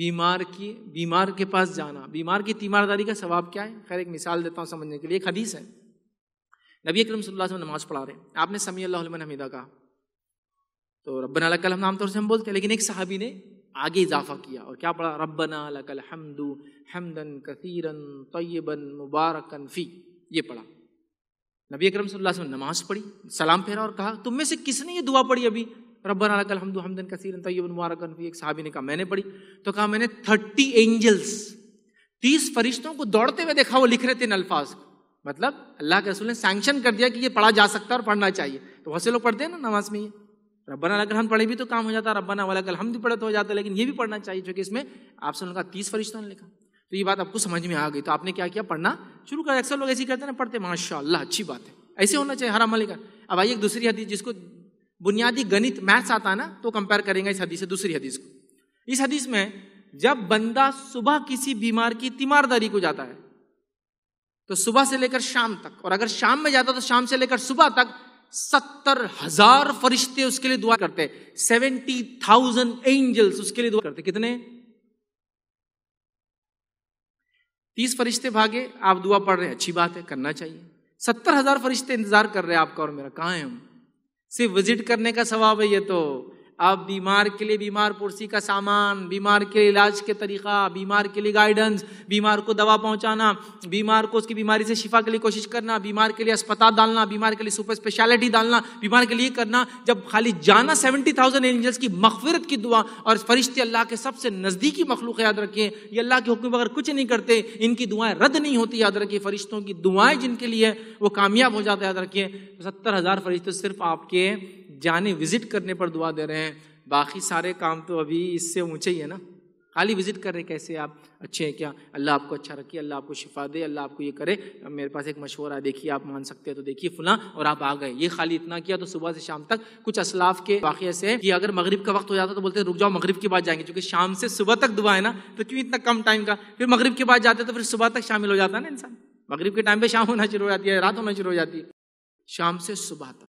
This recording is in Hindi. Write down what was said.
बीमार की बीमार के पास जाना बीमार की तीमारदारी का सवाब क्या है खैर एक मिसाल देता हूँ समझने के लिए एक हदीस है नबी करीम सल्लल्लाहु अलैहि नमाज़ पढ़ा रहे हैं आपने समी अल्लाह हमीदा कहा तो रबन लकल हम आमतौर से हम बोलते हैं लेकिन एक साहबी ने आगे इजाफा किया और क्या पढ़ा रब्बना लकल हमदू हमदन कसीरन तयबन मुबारकन फ़ी ये पढ़ा नबी अकरम सल्लल्लाहु अलैहि वसल्लम नमाज़ पढ़ी सलाम फेरा और कहा तुम में से किसने ये दुआ पढ़ी अभी रब्बना लकल हमदन कसीरन तैयब मुबारकन एक साहबी ने कहा मैंने पढ़ी तो कहा मैंने थर्टी एंजल्स तीस फरिश्तों को दौड़ते हुए देखा वो लिख रहे थे इन अल्फाज को मतलब अल्लाह के रसूल ने सैंक्शन कर दिया कि ये पढ़ा जा सकता है और पढ़ना चाहिए तो वैसे से लोग पढ़ते हैं ना नमाज में ये रब्बाना अलग हम पढ़े भी तो काम हो जाता है रब्बाना वाला कल हम भी पढ़े तो हो जाता है लेकिन ये भी पढ़ना चाहिए क्योंकि इसमें आपसे उनका तीस फरिश्तों ने लिखा तो ये बात आपको समझ में आ गई तो आपने क्या किया पढ़ना शुरू कर अक्सर लोग ऐसे करते ना पढ़ते माशा अच्छी बात है ऐसे होना चाहिए हर अमल का अब आइए एक दूसरी हदीस जिसको बुनियादी गणित मैथ्स आता ना तो कंपेयर करेंगे इस हदीस से दूसरी हदीस को इस हदीस में जब बंदा सुबह किसी बीमार की तीमारदारी को जाता है तो सुबह से लेकर शाम तक और अगर शाम में जाता तो शाम से लेकर सुबह तक सत्तर हजार फरिश्ते उसके लिए दुआ करते सेवेंटी थाउजेंड एंजल्स उसके लिए दुआ करते कितने तीस फरिश्ते भागे आप दुआ पढ़ रहे हैं अच्छी बात है करना चाहिए सत्तर हजार फरिश्ते इंतजार कर रहे हैं आपका और मेरा कहां है हम सिर्फ विजिट करने का स्वभाव है ये तो अब बीमार के लिए बीमार पुरसी का सामान बीमार के लिए इलाज के तरीका बीमार के लिए गाइडेंस बीमार को दवा पहुंचाना बीमार को उसकी बीमारी से शिफा के लिए कोशिश करना बीमार के लिए अस्पताल डालना बीमार के लिए सुपर स्पेशलिटी डालना बीमार के लिए करना जब खाली जाना सेवेंटी थाउजेंड एंजल्स की मफफरत की दुआ और फरिश्ते अल्लाह के सबसे नज़दीकी मखलूक याद रखिए ये अल्लाह के हुक्म अगर कुछ नहीं करते इनकी दुआएं रद्द नहीं होती याद रखिए फरिश्तों की दुआएं जिनके लिए वो कामयाब हो जाता है याद रखिए सत्तर हज़ार फरिश्ते सिर्फ आपके जाने विजिट करने पर दुआ दे रहे हैं बाकी सारे काम तो अभी इससे ऊँचे ही है ना खाली विजिट कर रहे कैसे आप अच्छे हैं क्या अल्लाह आपको अच्छा रखिए अल्लाह आपको शिफा दे अल्लाह आपको ये करे मेरे पास एक मशवरा देखिए आप मान सकते हैं तो देखिए फुला और आप आ गए ये खाली इतना किया तो सुबह से शाम तक कुछ असलाफ के वाक़े ऐसे है कि अगर मगरब का वक्त हो जाता तो बोलते रुक जाओ मगरब के बाद जाएंगे क्योंकि शाम से सुबह तक दुआ है ना तो क्यों इतना कम टाइम का फिर मगरब के बाद जाते तो फिर सुबह तक शामिल हो जाता है ना इंसान मगरब के टाइम पर शाम होना शुरू हो जाती है रात होना शुरू हो जाती है शाम से सुबह तक